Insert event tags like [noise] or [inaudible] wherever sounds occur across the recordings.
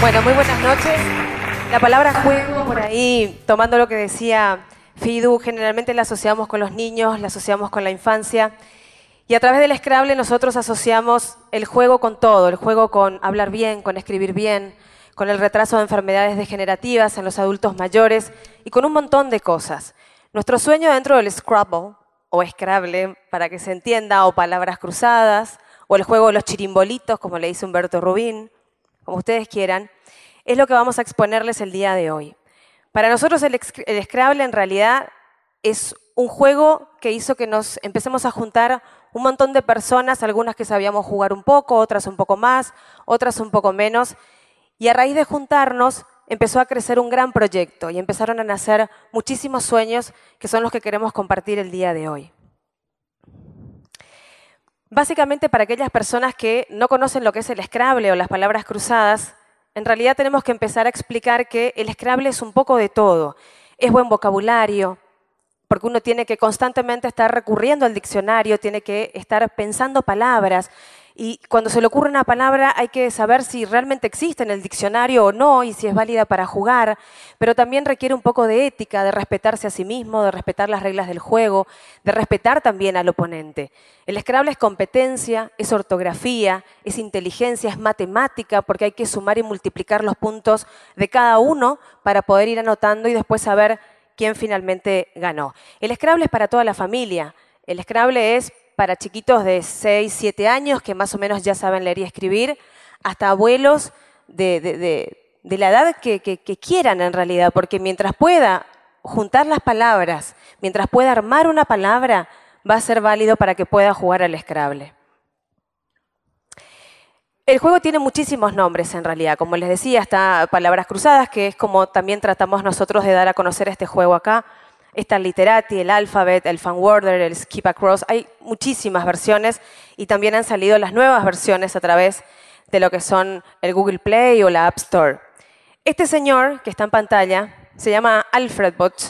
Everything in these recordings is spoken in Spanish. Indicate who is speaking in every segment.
Speaker 1: Bueno, muy buenas noches. La palabra juego, por ahí, tomando lo que decía Fidu, generalmente la asociamos con los niños, la asociamos con la infancia. Y a través del Scrabble nosotros asociamos el juego con todo, el juego con hablar bien, con escribir bien, con el retraso de enfermedades degenerativas en los adultos mayores y con un montón de cosas. Nuestro sueño dentro del Scrabble, o Scrabble para que se entienda, o palabras cruzadas, o el juego de los chirimbolitos, como le dice Humberto Rubín, como ustedes quieran, es lo que vamos a exponerles el día de hoy. Para nosotros el, Scrabble en realidad es un juego que hizo que nos empecemos a juntar un montón de personas, algunas que sabíamos jugar un poco, otras un poco más, otras un poco menos, y a raíz de juntarnos empezó a crecer un gran proyecto y empezaron a nacer muchísimos sueños que son los que queremos compartir el día de hoy. Básicamente para aquellas personas que no conocen lo que es el Scrabble o las palabras cruzadas, en realidad tenemos que empezar a explicar que el Scrabble es un poco de todo. Es buen vocabulario, porque uno tiene que constantemente estar recurriendo al diccionario, tiene que estar pensando palabras, y cuando se le ocurre una palabra hay que saber si realmente existe en el diccionario o no y si es válida para jugar, pero también requiere un poco de ética, de respetarse a sí mismo, de respetar las reglas del juego, de respetar también al oponente. El Scrabble es competencia, es ortografía, es inteligencia, es matemática, porque hay que sumar y multiplicar los puntos de cada uno para poder ir anotando y después saber quién finalmente ganó. El Scrabble es para toda la familia. El Scrabble es para chiquitos de 6, 7 años que más o menos ya saben leer y escribir, hasta abuelos de, la edad que, quieran en realidad, porque mientras pueda juntar las palabras, mientras pueda armar una palabra, va a ser válido para que pueda jugar al escrable. El juego tiene muchísimos nombres en realidad, como les decía, está Palabras Cruzadas, que es como también tratamos nosotros de dar a conocer este juego acá. Está el Literati, el Alphabet, el Fan Worder, el Skip Across. Hay muchísimas versiones y también han salido las nuevas versiones a través de lo que son el Google Play o la App Store. Este señor que está en pantalla se llama Alfred Botch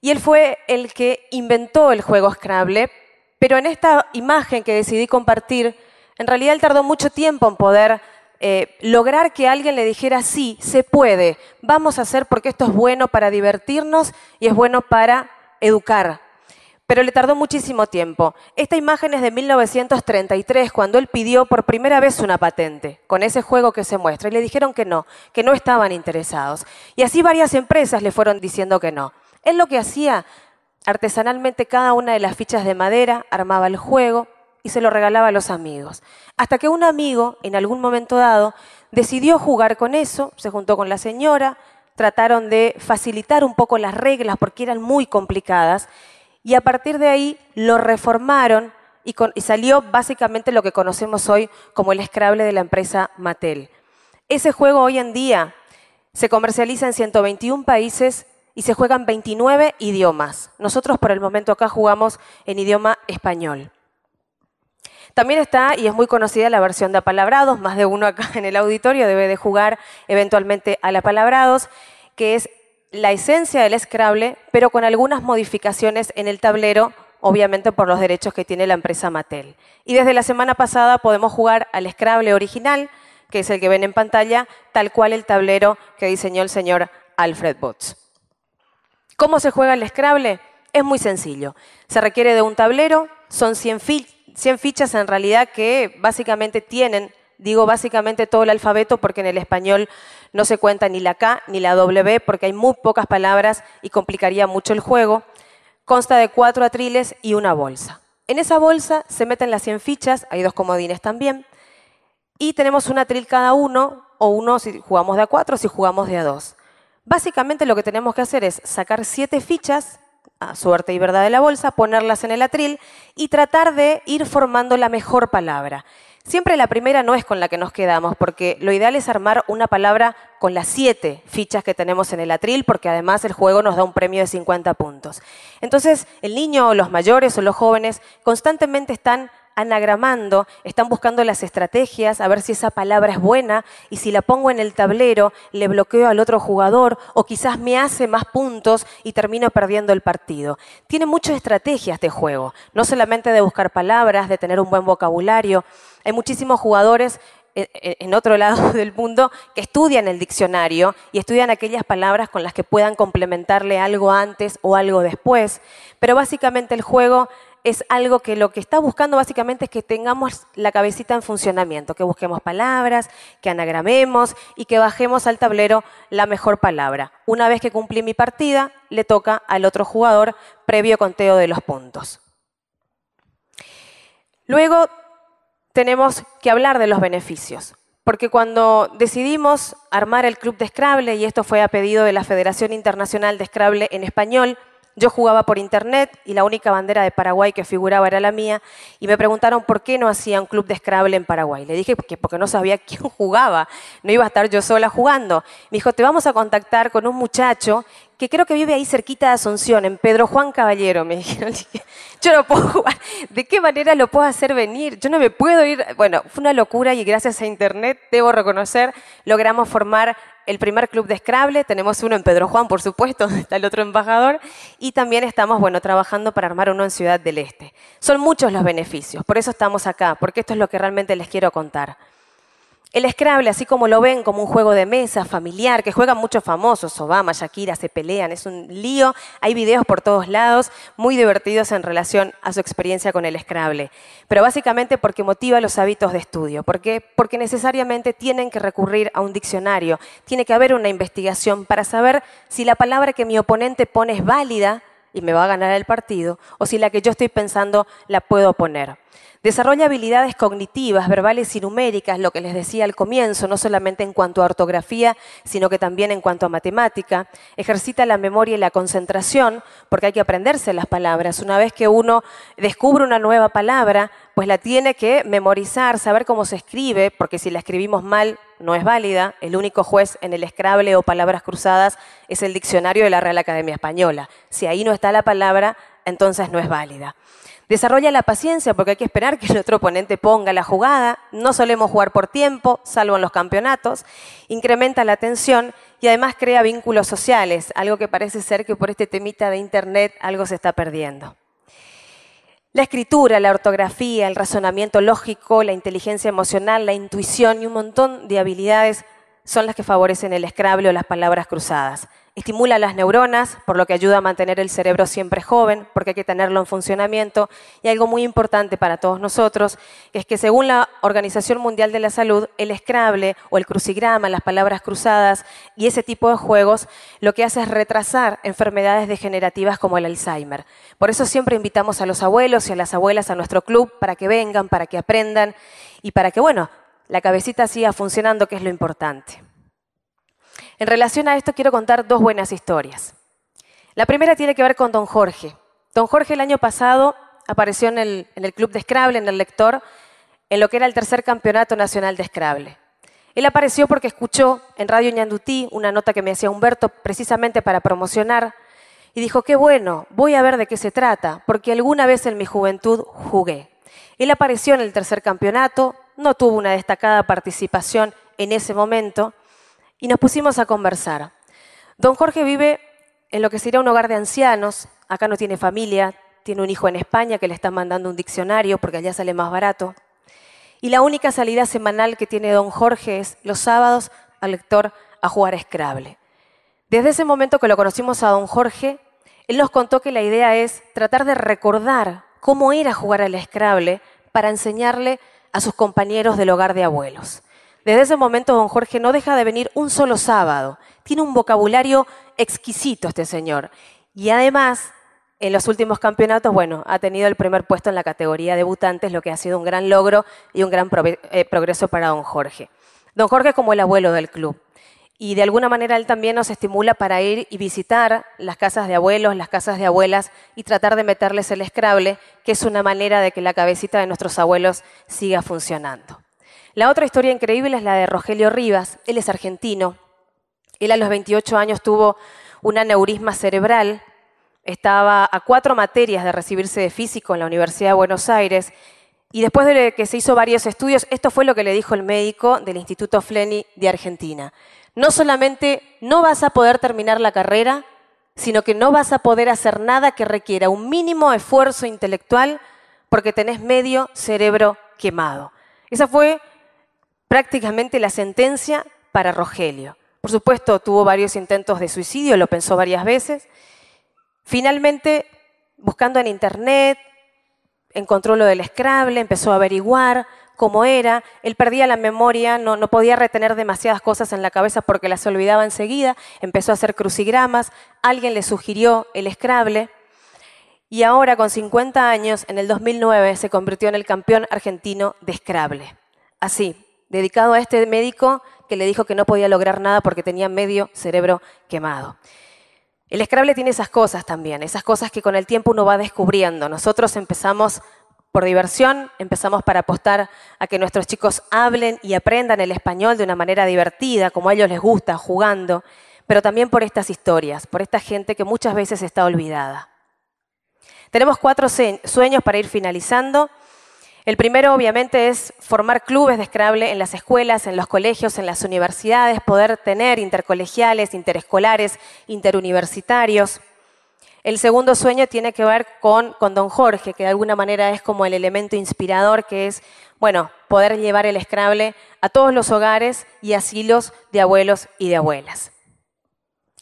Speaker 1: y él fue el que inventó el juego Scrabble, pero en esta imagen que decidí compartir, en realidad él tardó mucho tiempo en poder eh, lograr que alguien le dijera, sí, se puede, vamos a hacer porque esto es bueno para divertirnos y es bueno para educar. Pero le tardó muchísimo tiempo. Esta imagen es de 1933, cuando él pidió por primera vez una patente con ese juego que se muestra. Y le dijeron que no, que no estaban interesados. Y así varias empresas le fueron diciendo que no. Él lo que hacía, artesanalmente cada una de las fichas de madera, armaba el juego, y se lo regalaba a los amigos. Hasta que un amigo, en algún momento dado, decidió jugar con eso, se juntó con la señora, trataron de facilitar un poco las reglas porque eran muy complicadas y a partir de ahí lo reformaron y, salió básicamente lo que conocemos hoy como el Scrabble de la empresa Mattel. Ese juego hoy en día se comercializa en 121 países y se juegan 29 idiomas. Nosotros por el momento acá jugamos en idioma español. También está, y es muy conocida, la versión de apalabrados, más de uno acá en el auditorio debe de jugar eventualmente a la apalabrados, que es la esencia del Scrabble, pero con algunas modificaciones en el tablero, obviamente por los derechos que tiene la empresa Mattel. Y desde la semana pasada podemos jugar al Scrabble original, que es el que ven en pantalla, tal cual el tablero que diseñó el señor Alfred Butts. ¿Cómo se juega el Scrabble? Es muy sencillo. Se requiere de un tablero, son 100, fichas. 100 fichas en realidad que básicamente tienen, digo básicamente todo el alfabeto porque en el español no se cuenta ni la K ni la W porque hay muy pocas palabras y complicaría mucho el juego. Consta de cuatro atriles y una bolsa. En esa bolsa se meten las 100 fichas, hay dos comodines también, y tenemos un atril cada uno, o uno si jugamos de a cuatro, si jugamos de a dos. Básicamente lo que tenemos que hacer es sacar siete fichas suerte y verdad de la bolsa, ponerlas en el atril y tratar de ir formando la mejor palabra. Siempre la primera no es con la que nos quedamos, porque lo ideal es armar una palabra con las siete fichas que tenemos en el atril, porque además el juego nos da un premio de 50 puntos. Entonces, el niño o los mayores o los jóvenes constantemente están anagramando, están buscando las estrategias, a ver si esa palabra es buena y si la pongo en el tablero le bloqueo al otro jugador o quizás me hace más puntos y termino perdiendo el partido. Tiene muchas estrategias de juego, no solamente de buscar palabras, de tener un buen vocabulario. Hay muchísimos jugadores eh, eh, en otro [laughs] lado del mundo que estudian el diccionario y estudian aquellas palabras con las que puedan complementarle algo antes o algo después. Pero básicamente el juego es algo que lo que está buscando básicamente es que tengamos la cabecita en funcionamiento, que busquemos palabras, que anagramemos y que bajemos al tablero la mejor palabra. Una vez que cumplí mi partida, le toca al otro jugador previo conteo de los puntos. Luego tenemos que hablar de los beneficios, porque cuando decidimos armar el club de Scrabble, y esto fue a pedido de la Federación Internacional de Scrabble en español, yo jugaba por internet y la única bandera de Paraguay que figuraba era la mía y me preguntaron por qué no hacía un club de Scrabble en Paraguay. Le dije que porque no sabía [laughs] quién jugaba, no iba a estar yo sola jugando. Me dijo, te vamos a contactar con un muchacho que creo que vive ahí cerquita de Asunción, en Pedro Juan Caballero, me [laughs] dijeron. Yo no puedo jugar. ¿De qué manera lo puedo hacer venir? Yo no me puedo ir. Bueno, fue una locura y gracias a Internet, debo reconocer, logramos formar el primer club de Scrabble, tenemos uno en Pedro Juan, por supuesto, [laughs] donde está el otro embajador, y también estamos, bueno, trabajando para armar uno en Ciudad del Este. Son muchos los beneficios, por eso estamos acá, porque esto es lo que realmente les quiero contar. El Scrabble, así como lo ven, como un juego de mesa familiar, que juegan muchos famosos, Obama, Shakira, se pelean, es un lío, hay videos por todos lados, muy divertidos en relación a su experiencia con el Scrabble. Pero básicamente porque motiva los hábitos de estudio, porque, porque necesariamente tienen que recurrir a un diccionario, tiene que haber una investigación para saber si la palabra que mi oponente pone es válida y me va a ganar el partido, o si la que yo estoy pensando la puedo poner. Desarrolla habilidades cognitivas, verbales y numéricas, lo que les decía al comienzo, no solamente en cuanto a ortografía, sino que también en cuanto a matemática. Ejercita la memoria y la concentración, porque hay que aprenderse las palabras. Una vez que uno descubre una nueva palabra, pues la tiene que memorizar, saber cómo se escribe, porque si la escribimos mal, no es válida. El único juez en el escrable o palabras cruzadas es el diccionario de la Real Academia Española. Si ahí no está la palabra, entonces no es válida. Desarrolla la paciencia porque hay que esperar que el otro oponente ponga la jugada. No solemos jugar por tiempo, salvo en los campeonatos. Incrementa la atención y además crea vínculos sociales, algo que parece ser que por este temita de Internet algo se está perdiendo. La escritura, la ortografía, el razonamiento lógico, la inteligencia emocional, la intuición y un montón de habilidades son las que favorecen el escrable o las palabras cruzadas estimula las neuronas, por lo que ayuda a mantener el cerebro siempre joven, porque hay que tenerlo en funcionamiento. Y algo muy importante para todos nosotros es que según la Organización Mundial de la Salud, el escrable o el crucigrama, las palabras cruzadas y ese tipo de juegos lo que hace es retrasar enfermedades degenerativas como el Alzheimer. Por eso siempre invitamos a los abuelos y a las abuelas a nuestro club para que vengan, para que aprendan y para que, bueno, la cabecita siga funcionando, que es lo importante. En relación a esto quiero contar dos buenas historias. La primera tiene que ver con don Jorge. Don Jorge el año pasado apareció en el, club de Scrabble, en el lector, en lo que era el tercer campeonato nacional de Scrabble. Él apareció porque escuchó en Radio Ñandutí una nota que me hacía Humberto precisamente para promocionar y dijo, qué bueno, voy a ver de qué se trata, porque alguna vez en mi juventud jugué. Él apareció en el tercer campeonato, no tuvo una destacada participación en ese momento, y nos pusimos a conversar. Don Jorge vive en lo que sería un hogar de ancianos, acá no tiene familia, tiene un hijo en España que le está mandando un diccionario porque allá sale más barato. Y la única salida semanal que tiene don Jorge es los sábados al lector a jugar a Scrabble. Desde ese momento que lo conocimos a don Jorge, él nos contó que la idea es tratar de recordar cómo era jugar al Scrabble para enseñarle a sus compañeros del hogar de abuelos. Desde ese momento, don Jorge no deja de venir un solo sábado. Tiene un vocabulario exquisito este señor. Y además, en los últimos campeonatos, bueno, ha tenido el primer puesto en la categoría debutantes, lo que ha sido un gran logro y un gran eh, progreso para don Jorge. Don Jorge es como el abuelo del club. Y de alguna manera él también nos estimula para ir y visitar las casas de abuelos, las casas de abuelas y tratar de meterles el escrable, que es una manera de que la cabecita de nuestros abuelos siga funcionando. La otra historia increíble es la de Rogelio Rivas. Él es argentino. Él a los 28 años tuvo un aneurisma cerebral. Estaba a cuatro materias de recibirse de físico en la Universidad de Buenos Aires. Y después de que se hizo varios estudios, esto fue lo que le dijo el médico del Instituto Fleni de Argentina. No solamente no vas a poder terminar la carrera, sino que no vas a poder hacer nada que requiera un mínimo esfuerzo intelectual porque tenés medio cerebro quemado. Esa fue prácticamente la sentencia para Rogelio. Por supuesto, tuvo varios intentos de suicidio, lo pensó varias veces. Finalmente, buscando en Internet, encontró lo del Scrabble, empezó a averiguar cómo era, él perdía la memoria, no, podía retener demasiadas cosas en la cabeza porque las olvidaba enseguida, empezó a hacer crucigramas, alguien le sugirió el Scrabble y ahora con 50 años, en el 2009, se convirtió en el campeón argentino de Scrabble. Así, dedicado a este médico que le dijo que no podía lograr nada porque tenía medio cerebro quemado. El Scrabble tiene esas cosas también, esas cosas que con el tiempo uno va descubriendo. Nosotros empezamos por diversión, empezamos para apostar a que nuestros chicos hablen y aprendan el español de una manera divertida, como a ellos les gusta, jugando, pero también por estas historias, por esta gente que muchas veces está olvidada. Tenemos cuatro sueños para ir finalizando. El primero, obviamente, es formar clubes de Scrabble en las escuelas, en los colegios, en las universidades, poder tener intercolegiales, interescolares, interuniversitarios. El segundo sueño tiene que ver con, Don Jorge, que de alguna manera es como el elemento inspirador que es, bueno, poder llevar el Scrabble a todos los hogares y asilos de abuelos y de abuelas.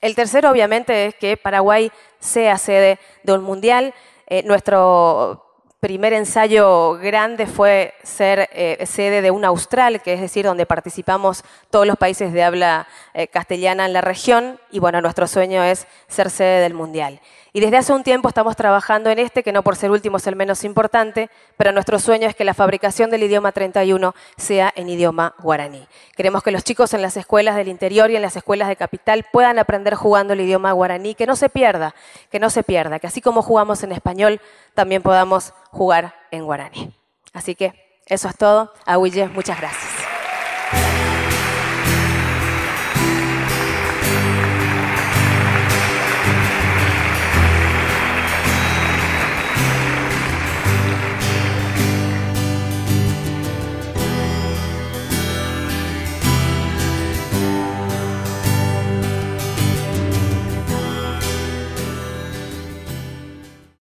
Speaker 1: El tercero, obviamente, es que Paraguay sea sede de un mundial. Eh, nuestro primer ensayo grande fue ser eh, sede de un austral, que es decir, donde participamos todos los países de habla eh, castellana en la región, y bueno, nuestro sueño es ser sede del mundial. Y desde hace un tiempo estamos trabajando en este, que no por ser último es el menos importante, pero nuestro sueño es que la fabricación del idioma 31 sea en idioma guaraní. Queremos que los chicos en las escuelas del interior y en las escuelas de capital puedan aprender jugando el idioma guaraní, que no se pierda, que no se pierda, que así como jugamos en español, también podamos jugar en guaraní. Así que eso es todo. Aguille, muchas gracias.